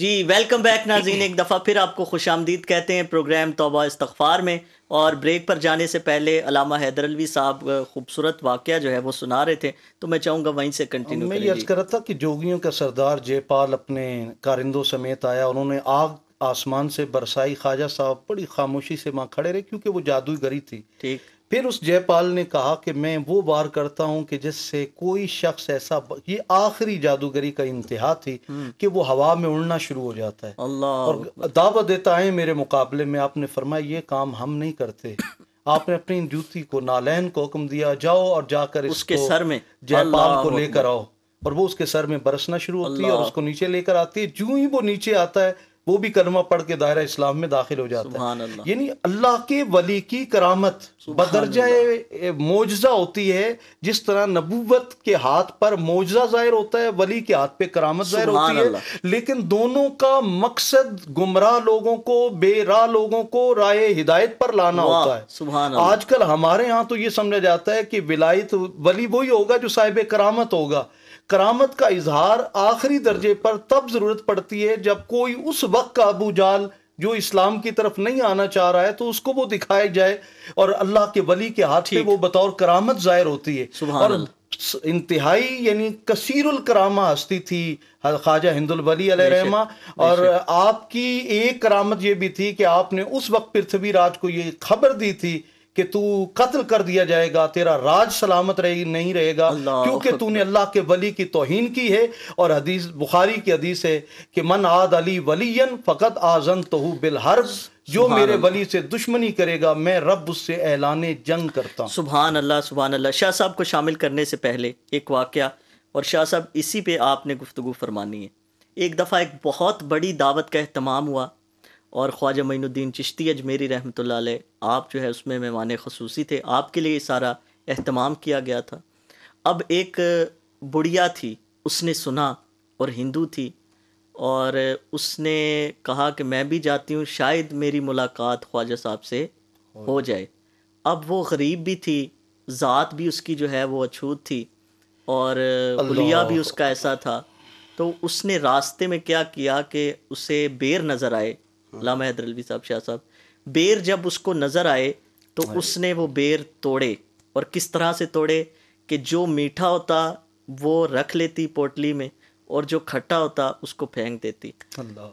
जी वेलकम बैक नाजीन एक दफ़ा फिर आपको खुश आमदीद कहते हैं प्रोग्राम तोबा इस्तफ़ार में और ब्रेक पर जाने से पहले अलामा हैदर अलवी साहब खूबसूरत वाक़ जो है वो सुना रहे थे तो मैं चाहूँगा वहीं से कंटिन्यू मैं अर्ज़ कर रहा था कि जोगियों का सरदार जयपाल अपने कारिंदों समेत आया उन्होंने आग आसमान से बरसाई ख्वाजा साहब बड़ी खामोशी से वहाँ खड़े रहे क्योंकि वो जादूगरी थी ठीक फिर उस जयपाल ने कहा कि मैं वो वार करता हूँ कि जिससे कोई शख्स ऐसा ये आखिरी जादूगरी का इंतहा थी हम्म। कि वो हवा में उड़ना शुरू हो जाता है अल्लाह और दावा देता है मेरे मुकाबले में आपने फरमाया ये काम हम नहीं करते आपने अपनी जूती को नालैन को हुक्म दिया जाओ और जाकर उसके सर में जयपाल को लेकर आओ और वो उसके सर में बरसना शुरू होती है और उसको नीचे लेकर आती है जू ही वो नीचे आता है वो भी कलमा पढ़ के दायरा इस्लाम में दाखिल हो जाता है यानी अल्लाह के वली की करामत बदरजा मोजा होती है जिस तरह नबूवत के हाथ पर मोजा जाहिर होता है वली के हाथ पे करामत जाहिर होती है लेकिन दोनों का मकसद गुमराह लोगों को बेरा लोगों को राय हिदायत पर लाना होता है आजकल हमारे यहाँ तो ये समझा जाता है कि विलायत वली वही होगा जो साहिब करामत होगा करामत का इजहार आखिरी दर्जे पर तब ज़रूरत पड़ती है जब कोई उस वक्त का अबू जाल जो इस्लाम की तरफ नहीं आना चाह रहा है तो उसको वो दिखाया जाए और अल्लाह के वली के हाथ में वो बतौर करामत जाहिर होती है और इंतहाई यानी कसीरुल करामा हस्ती थी ख्वाजा हिंदुल वली रहमा और आपकी एक करामत ये भी थी कि आपने उस वक्त पृथ्वीराज को ये खबर दी थी कि तू कत्ल कर दिया जाएगा तेरा राज सलामत रहे, नहीं रहेगा क्योंकि तूने अल्लाह के वली की तोहन की है और हदीस बुखारी की हदीस है कि मन आद अली वलीन फ़कत आजन तो बिलहर्ज जो मेरे वली से दुश्मनी करेगा मैं रब उससे ऐलान जंग करता हूँ सुबह अल्लाह सुबहान अल्लाह शाह साहब को शामिल करने से पहले एक वाक्य और शाह साहब इसी पे आपने गुफ्तु फरमानी है एक दफ़ा एक बहुत बड़ी दावत का अहतमाम हुआ और ख्वाजा मीनुद्दीन चिश्ती अजमेरी रहमत आप जो है उसमें मेहमान खसूसी थे आपके लिए सारा अहतमाम किया गया था अब एक बुढ़िया थी उसने सुना और हिंदू थी और उसने कहा कि मैं भी जाती हूँ शायद मेरी मुलाकात ख्वाजा साहब से हो जाए अब वो गरीब भी थी ज़ात भी उसकी जो है वो अछूत थी और उलिया भी उसका ऐसा था तो उसने रास्ते में क्या किया कि उसे बेर नज़र आए हाँ। लामा हैदर अलवी साहब शाह साहब बेर जब उसको नज़र आए तो हाँ। उसने वो बेर तोड़े और किस तरह से तोड़े कि जो मीठा होता वो रख लेती पोटली में और जो खट्टा होता उसको फेंक देती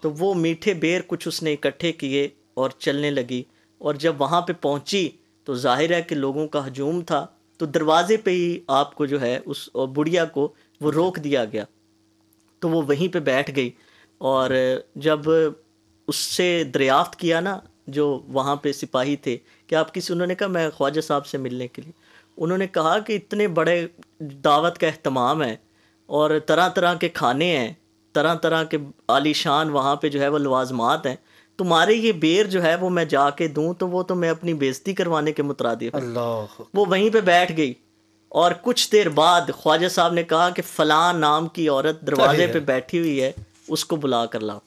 तो वो मीठे बेर कुछ उसने इकट्ठे किए और चलने लगी और जब वहाँ पे पहुँची तो जाहिर है कि लोगों का हजूम था तो दरवाजे पे ही आपको जो है उस बुढ़िया को वो रोक दिया गया तो वो वहीं पे बैठ गई और जब उससे दरियाफ्त किया ना जो वहाँ पे सिपाही थे कि आप किसी उन्होंने कहा मैं ख्वाजा साहब से मिलने के लिए उन्होंने कहा कि इतने बड़े दावत का अहतमाम है और तरह तरह के खाने हैं तरह तरह के आलीशान वहाँ पे जो है वो लवाजमात हैं तुम्हारे ये बेर जो है वो मैं जाके दूँ तो वो तो मैं अपनी बेजती करवाने के मुतरद वो वहीं पर बैठ गई और कुछ देर बाद ख्वाजा साहब ने कहा कि फ़लाँ नाम की औरत दरवाजे पर बैठी हुई है उसको बुला कर लाओ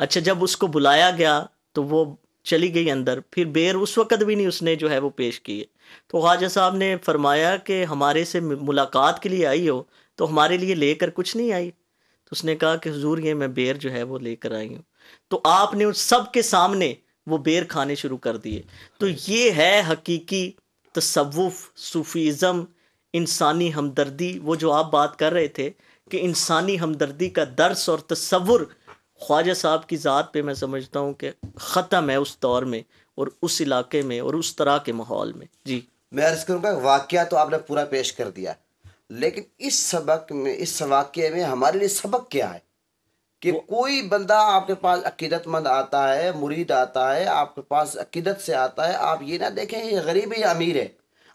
अच्छा जब उसको बुलाया गया तो वो चली गई अंदर फिर बेर उस वक़्त भी नहीं उसने जो है वो पेश की है तो ख्वाजा साहब ने फरमाया कि हमारे से मुलाकात के लिए आई हो तो हमारे लिए लेकर कुछ नहीं आई तो उसने कहा कि हजूर ये मैं बेर जो है वो लेकर आई हूँ तो आपने उस सब के सामने वो बेर खाने शुरू कर दिए तो ये है हकीकी तसवुफ़ सूफ़ीज़म इंसानी हमदर्दी वो जो आप बात कर रहे थे कि इंसानी हमदर्दी का दर्स और तस्वुर ख्वाजा साहब की ज़ात पे मैं समझता हूँ कि ख़त्म है उस दौर में और उस इलाके में और उस तरह के माहौल में जी मैं अर्ज़ करूँगा वाक़ तो आपने पूरा पेश कर दिया लेकिन इस सबक में इस वाक्य में हमारे लिए सबक क्या है कि कोई बंदा आपके पास अकीदतमंद आता है मुरीद आता है आपके पास अकीदत से आता है आप ये ना देखें ये गरीब या अमीर है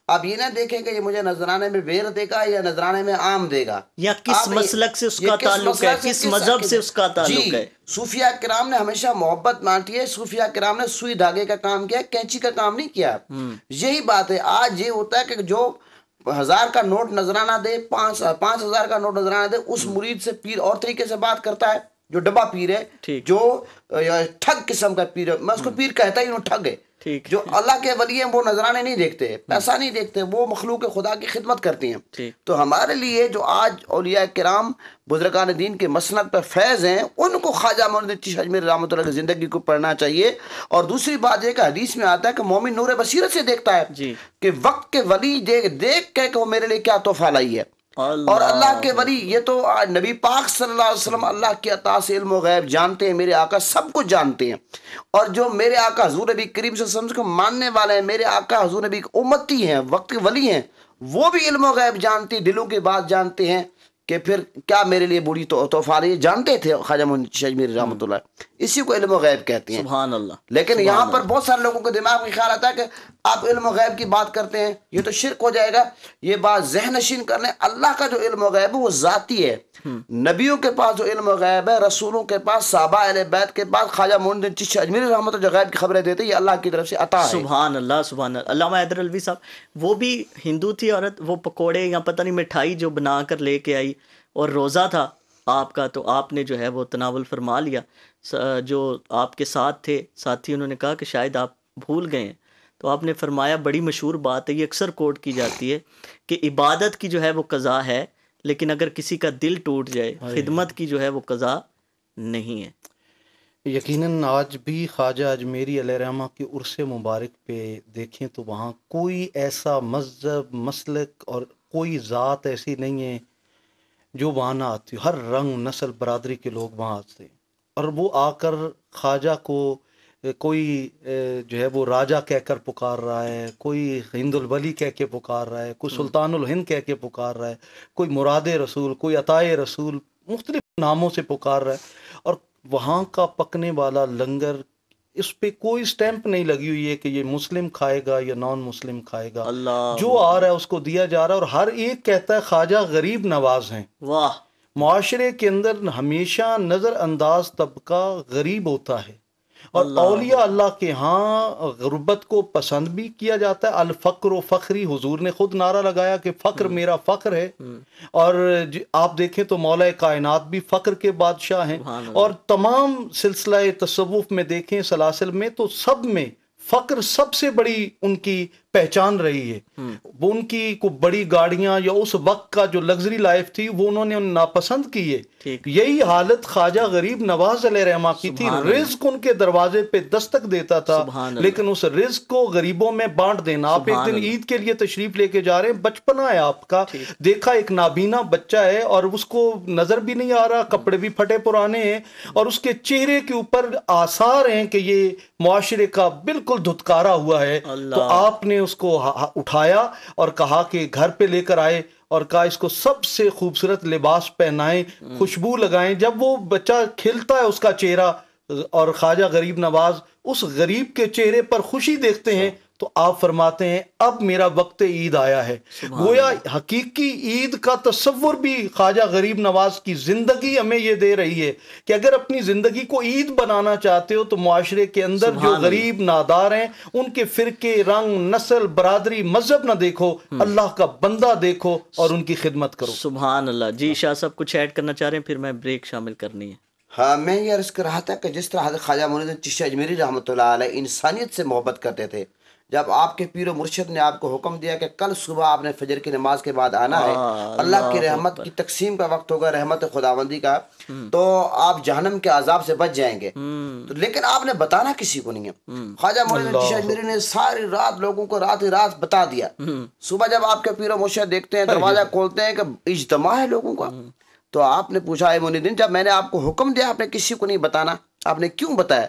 आप ये ना देखें कि ये मुझे नजराने में वेर देगा या नजराने में आम देगा या किस मसलक से उसका ताल्लुक है किस मजहब से उसका ताल्लुक है सूफिया कराम ने हमेशा मोहब्बत बांटी है सूफिया कराम ने सुई धागे का काम किया कैंची का काम नहीं किया हम्म। यही बात है आज ये होता है कि जो हजार का नोट नजराना दे पांच पांच हजार का नोट नजराना दे उस हम्म। मुरीद से पीर और तरीके से बात करता है जो डब्बा पीर है जो ठग किस्म का पीर है मैं उसको हम्म। पीर कहता ही हूँ ठग है ठीक जो अल्लाह के वली हैं वो नजराने नहीं देखते हम्म। पैसा नहीं देखते वो मखलूक खुदा की खिदमत करती हैं तो हमारे लिए जो आज अलिया कराम बुजुर्गान दीन के मसनत पर फैज़ हैं उनको ख्वाजा मोहनची अजमेर रामत की ज़िंदगी को पढ़ना चाहिए और दूसरी बात यह कि हदीस में आता है कि मोमिन नूर बसीरत से देखता है कि वक्त के वली देख देख के वो मेरे लिए क्या तोहफा लाई है और अल्लाह के वली ये तो नबी पाक सल्लल्लाहु अलैहि वसल्लम अल्लाह के अता से इल्म गैब जानते हैं मेरे आका सब कुछ जानते हैं और जो मेरे आका हजूर नबी करीम वसल्लम को मानने वाले हैं मेरे आका हजूर नबी की उम्मती हैं वक्त के वली हैं वो भी इल्म गैब जानते हैं दिलों की बात जानते हैं कि फिर क्या मेरे लिए बुरी तो तोहफा रही जानते थे ख्वाजा मुंशी मेरे रहमत इसी को इल्म गैब कहते हैं सुभान अल्लाह लेकिन यहाँ पर बहुत सारे लोगों के दिमाग में ख्याल आता है कि आप इल्म गैब की बात करते हैं ये तो शिरक हो जाएगा ये बात जहन नशीन कर लें अल्लाह का जो इल्म गैब है वो ज़ाती है हम्म। नबियों के पास जो इल्म गैब है रसूलों के पास साबा बैत के पास ख्वाजा मोहन चिश अजमेर रहमत जो गैब की खबरें देते ये अल्लाह की तरफ से अता सुबहान अल्लाह सुबहान अल्लाह हैदर अलवी साहब वो भी हिंदू थी औरत वो पकौड़े या पता नहीं मिठाई जो बना कर लेके आई और रोज़ा था आपका तो आपने जो है वो तनावल फरमा लिया जो आपके साथ थे साथी उन्होंने कहा कि शायद आप भूल गए हैं तो आपने फरमाया बड़ी मशहूर बात है ये अक्सर कोट की जाती है कि इबादत की जो है वो कज़ा है लेकिन अगर किसी का दिल टूट जाए खिदमत की जो है वो कज़ा नहीं है यकीनन आज भी ख्वाजा अजमेरी अलरहमा की उर्स मुबारक पे देखें तो वहाँ कोई ऐसा मज़हब मसलक और कोई ज़ात ऐसी नहीं है जो वहाँ ना आती हर रंग नस्ल बरदरी के लोग वहाँ आते हैं और वो आकर ख्वाजा को कोई जो है वो राजा कहकर पुकार रहा है कोई हिंदुलवली कह के पुकार रहा है कोई हम्म। सुल्तानुल हिंद कह के पुकार रहा है कोई मुराद रसूल कोई अताए रसूल मुख्तलिफ नामों से पुकार रहा है और वहाँ का पकने वाला लंगर इस पे कोई स्टैंप नहीं लगी हुई है कि ये मुस्लिम खाएगा या नॉन मुस्लिम खाएगा अल्लाह जो आ रहा है उसको दिया जा रहा है और हर एक कहता है ख्वाजा गरीब नवाज है वाह माशरे के अंदर हमेशा नज़रअंदाज तबका गरीब होता है और अलिया अल्लाह के यहाँ गुरबत को पसंद भी किया जाता है अलफ़क्र फ़खरी हुजूर ने खुद नारा लगाया कि फ़ख्र हम्म। मेरा फ़ख्र है हम्म। और आप देखें तो मौला कायनात भी फ़ख्र के बादशाह हैं और तमाम सिलसिला तस्वुफ में देखें सलासिल में तो सब में फक्र सबसे बड़ी उनकी पहचान रही है हम्म। वो उनकी को बड़ी गाड़ियां या उस वक्त का जो लग्जरी लाइफ थी वो उन्होंने नापसंद की है यही हालत ख्वाजा गरीब नवाज रहमा की थी रिस्क उनके दरवाजे पे दस्तक देता था लेकिन उस रिस्क को गरीबों में बांट देना आप एक दिन ईद के लिए तशरीफ लेके जा रहे हैं बचपना है आपका देखा एक नाबीना बच्चा है और उसको नजर भी नहीं आ रहा कपड़े भी फटे पुराने हैं और उसके चेहरे के ऊपर आसार हैं कि ये माशरे का बिल्कुल धुतकारा हुआ है तो आपने उसको उठाया और कहा कि घर पे लेकर आए और कहा इसको सबसे खूबसूरत लिबास पहनाएं हम्म। खुशबू लगाएं जब वो बच्चा खिलता है उसका चेहरा और ख्वाजा गरीब नवाज उस गरीब के चेहरे पर खुशी देखते हैं हाँ। तो आप फरमाते हैं अब मेरा वक्त ईद आया है गोया हकीकी ईद का तस्वुर भी ख्वाजा गरीब नवाज की ज़िंदगी हमें यह दे रही है कि अगर अपनी ज़िंदगी को ईद बनाना चाहते हो तो माशरे के अंदर जो गरीब नादार हैं उनके फिरके रंग नस्ल बरदरी मजहब ना देखो हम्म। अल्लाह का बंदा देखो और उनकी खिदमत करो सुबहान अल्लाह जी शाह साहब कुछ ऐड करना चाह रहे हैं फिर मैं ब्रेक शामिल करनी है हाँ मैं ये अर्ज़ कर रहा था कि जिस तरह ख्वाजा मोहन चिशा अजमेरी रहमत इंसानियत से मोहब्बत करते थे जब आपके पीर मुर्शद ने आपको हुक्म दिया कि कल सुबह आपने फजर की नमाज के बाद आना है अल्लाह की रहमत की तकसीम का वक्त होगा रहमत खुदाबंदी का हम्म। तो आप जहनम के आजाब से बच जाएंगे हम्म। तो लेकिन आपने बताना किसी को नहीं है हम्म। ख्वाजा मोहम्मद ने सारी रात लोगों को रात ही रात बता दिया सुबह जब आपके पीर मुर्शद देखते हैं दरवाजा खोलते हैं कि इजतमा है लोगों का तो आपने पूछा है मोनुद्दीन जब मैंने आपको हुक्म दिया आपने किसी को नहीं बताना आपने क्यों बताया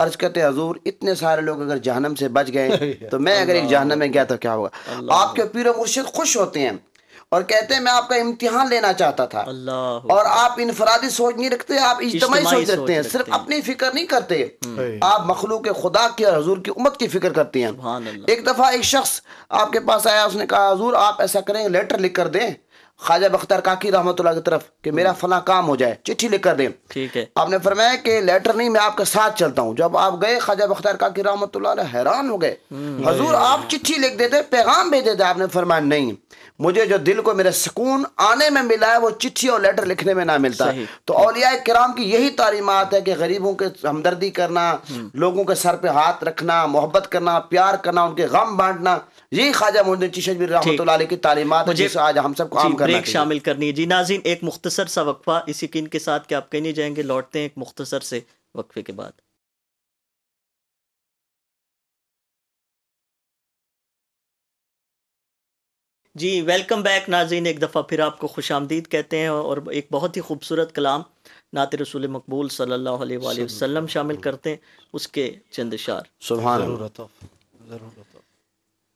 अर्ज करते हजूर इतने सारे लोग अगर जहनम से बच गए तो मैं अगर एक जहनम में गया तो क्या होगा आपके पीर मुर्शिद खुश होते हैं और कहते हैं मैं आपका इम्तिहान लेना चाहता था और आप इनफरादी सोच नहीं रखते आप इज्तमाही सोच रखते हैं सिर्फ अपनी फिक्र नहीं करते हम्म। आप मखलूक खुदा की और हजूर की उम्मत की फिक्र करते हैं एक दफ़ा एक शख्स आपके पास आया उसने कहा हजूर आप ऐसा करें लेटर लिख कर दें ख्वाजा बख्तर काकी रहमत की तरफ कि मेरा फला काम हो जाए चिट्ठी लिख कर दें ठीक है आपने फरमाया कि लेटर नहीं मैं आपके साथ चलता हूँ जब आप गए ख्वाजा बख्तर काकी रहमत हैरान हो गए हजूर हम्म। आप चिट्ठी लिख देते पैगाम भेज देते आपने फरमाया नहीं मुझे जो दिल को मेरा सुकून आने में मिला है वो चिट्ठी और लेटर लिखने में ना मिलता तो अलिया कराम की यही तालीमत है कि गरीबों के हमदर्दी करना हम्म। लोगों के सर पे हाथ रखना मोहब्बत करना प्यार करना उनके गम बांटना ये ख्वाजा मोहन चीशन रहमत की तालीमत आज हम सब काम कर शामिल करनी है जी नाजीन एक मुख्तसर सा वक्फा इस यकीन के साथ आप कहीं नहीं जाएंगे लौटते हैं एक मुख्तसर से वक्फे के बाद जी वेलकम बैक नाजीन एक दफ़ा फिर आपको खुश आमदीद कहते हैं और एक बहुत ही खूबसूरत कलाम नात रसूल मकबूल सल्ला वसम शामिल करते हैं उसके चंद शार ज़रूरत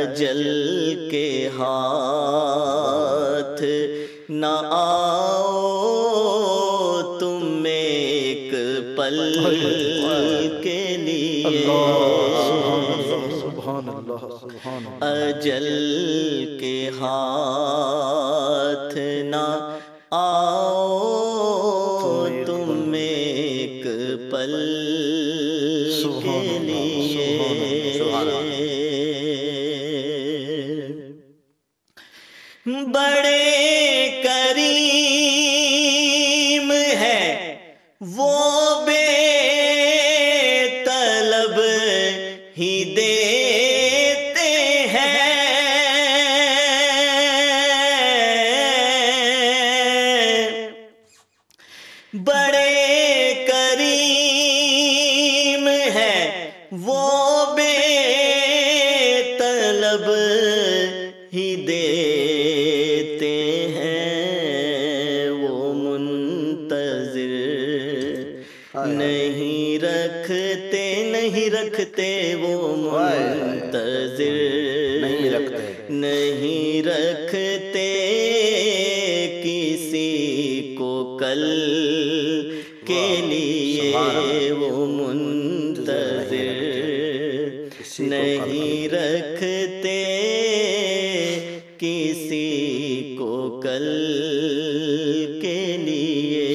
अजल के हाथ न आओ तुम एक पल के लिए अजल के हाथ किसी को कल के लिए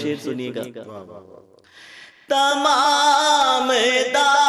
शेर सुनिएगा तमाम दा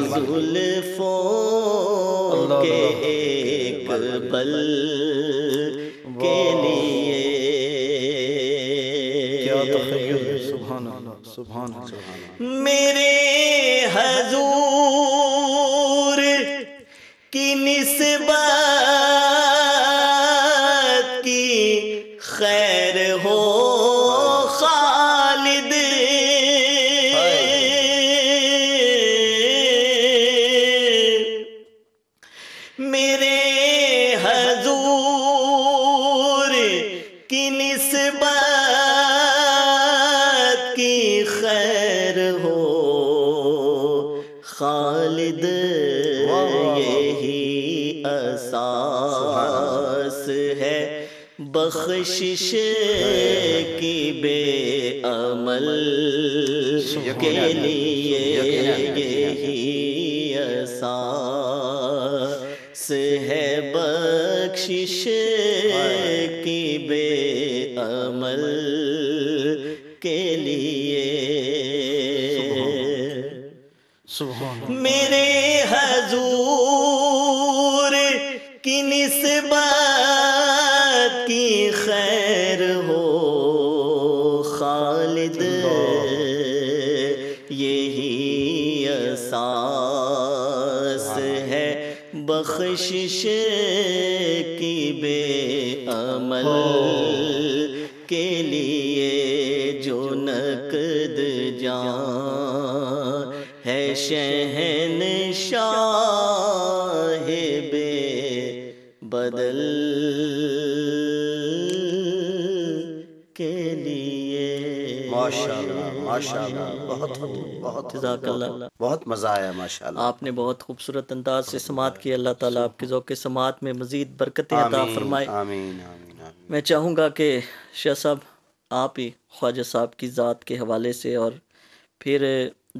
जुल्फों के एक बल बख्शिश की बेअमल के लिए यही असास है बख्शिश बहुत मज़ा आया माशा आपने बहुत खूबसूरत अंदाज से समात की अल्लाह ताला आपके जौक समात में मज़ीद बरकतें फरमाए मैं चाहूँगा कि शाह साहब आप ही ख्वाजा साहब की ज़ात के हवाले से और फिर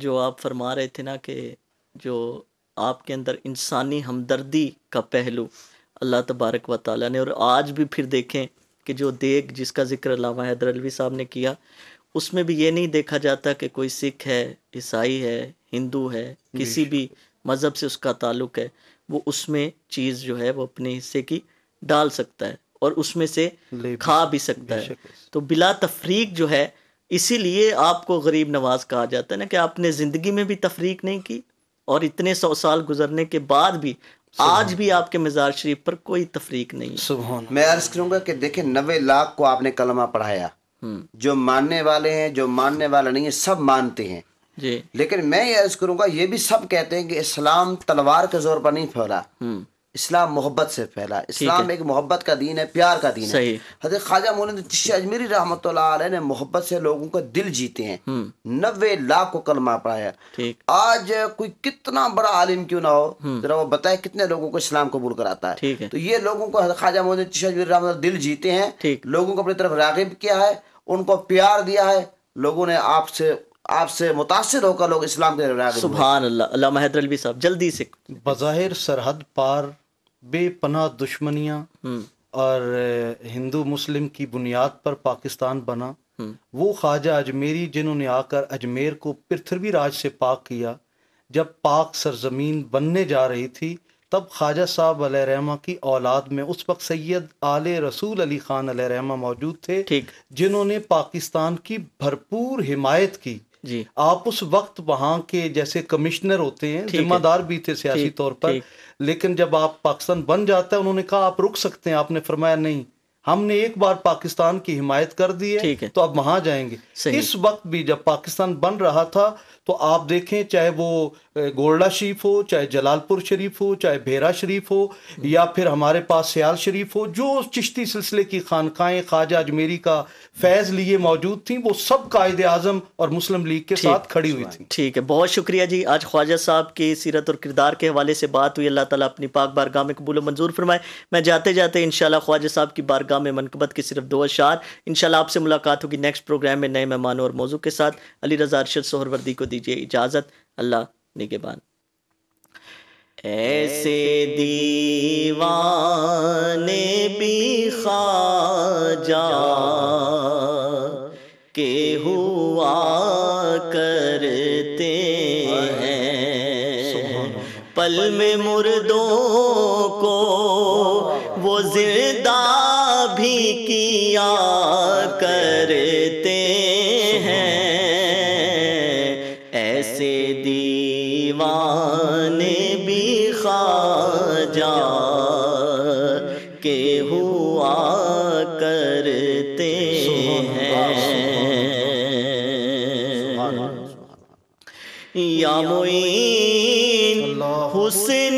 जो आप फरमा रहे थे ना कि जो आपके अंदर इंसानी हमदर्दी का पहलू अल्लाह तबारक व ताली ने और आज भी फिर देखें कि जो देख जिसका जिक्र लामा हैदर अलवी साहब ने किया उसमें भी ये नहीं देखा जाता कि कोई सिख है ईसाई है हिंदू है किसी भी मज़हब से उसका ताल्लुक है वो उसमें चीज़ जो है वो अपने हिस्से की डाल सकता है और उसमें से खा भी सकता है तो बिला तफरीक जो है इसीलिए आपको गरीब नवाज कहा जाता है ना कि आपने ज़िंदगी में भी तफरीक नहीं की और इतने सौ साल गुजरने के बाद भी आज भी आपके मिजाज शरीफ पर कोई तफरीक नहीं सुबह मैं अर्ज करूंगा कि देखिए नबे लाख को आपने कलमा पढ़ाया जो मानने वाले हैं जो मानने वाला नहीं है सब मानते हैं जी लेकिन मैं ये अर्ज करूंगा ये भी सब कहते हैं कि इस्लाम तलवार के जोर पर नहीं फैला हम्म। इस्लाम मोहब्बत से फैला इस्लाम एक मोहब्बत का दीन है प्यार का दीन है ख्वाजा मोहन अजमेरी रहमत ने मोहब्बत से लोगों का दिल जीते हैं हम्म। नब्बे लाख को कलमा पाया आज कोई कितना बड़ा आलिम क्यों ना हो हम्म। जरा वो बताए कितने लोगों को इस्लाम कबूल कराता है तो ये लोगों को ख्वाजा मोहन अजमेरी रहमत दिल जीते हैं लोगों को अपनी तरफ रागिब किया है उनको प्यार दिया है लोगों ने आपसे आपसे मुतासर होकर लोग इस्लाम के सुबह अल्लाह साहब जल्दी से बज़ाहिर सरहद पार बेपना दुश्मनियाँ हम्म। और हिंदू मुस्लिम की बुनियाद पर पाकिस्तान बना हम्म। वो ख्वाजा अजमेरी जिन्होंने आकर अजमेर को पृथ्वी राज से पाक किया जब पाक सरजमीन बनने जा रही थी तब ख्वाजा साहब रहमा की औलाद में उस वक्त सैयद आल रसूल अली खान रहमा मौजूद थे जिन्होंने पाकिस्तान की भरपूर हिमायत की जी आप उस वक्त वहाँ के जैसे कमिश्नर होते हैं जिम्मेदार भी थे सियासी तौर पर लेकिन जब आप पाकिस्तान बन जाता है उन्होंने कहा आप रुक सकते हैं आपने फरमाया नहीं हमने एक बार पाकिस्तान की हिमायत कर दी है तो अब वहां जाएंगे इस वक्त भी जब पाकिस्तान बन रहा था तो आप देखें चाहे वो गोल्डा शरीफ हो चाहे जलालपुर शरीफ हो चाहे भेरा शरीफ हो या फिर हमारे पास सयाल शरीफ हो जो चिश्ती सिलसिले की खानकाएं ख्वाजा अजमेरी का फैज़ लिए मौजूद थी वो सब कायद आजम और मुस्लिम लीग के साथ खड़ी हुई थी ठीक है बहुत शुक्रिया जी आज ख्वाजा साहब की सीरत और किरदार के हवाले से बात हुई अल्लाह ताला अपनी पाक बारगाह में कबूल मंजूर फरमाए मैं जाते जाते इन ख्वाजा साहब की बारगाह में मनकबत के सिर्फ दो अशार इन आपसे मुलाकात होगी नेक्स्ट प्रोग्राम में नए मेहमानों और मौजू के साथ अली रजा अरशद सोहरवर्दी को दीजिए इजाज़त अल्लाह निगेबान ऐसे दीवाने भी खाजा के हुआ करते हैं पल में मुर्दों को वो जिदा भी किया करते दीवाने भी खाजा के हुआ करते हैं या मोइन हुसैन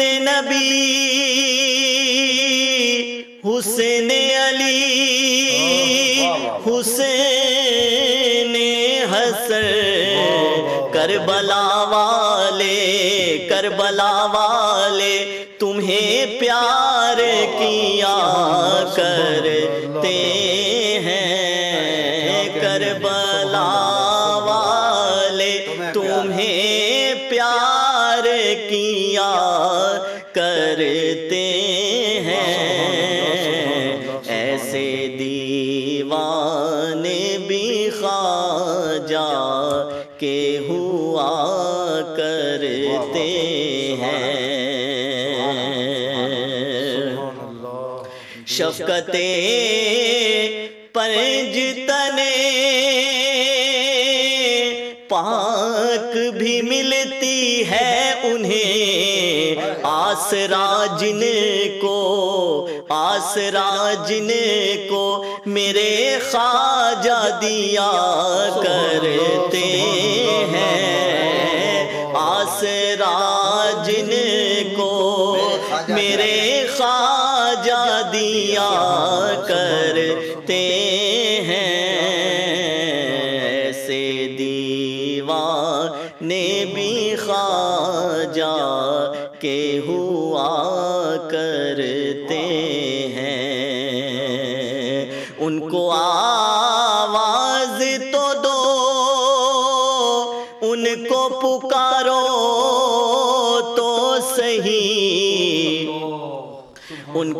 करबला वाले तुम्हें प्यार किया करे शफकते पंज तने पाक भी मिलती है उन्हें आसरा जिन को आसरा जिन को मेरे खाजा दिया करे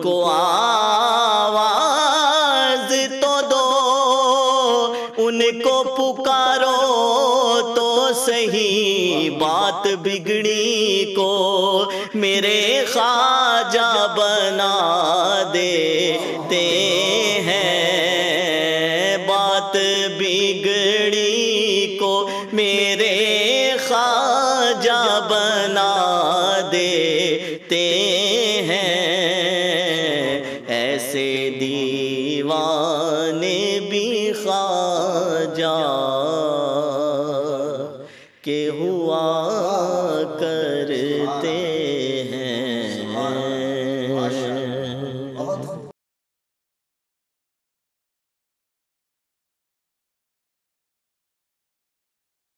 过。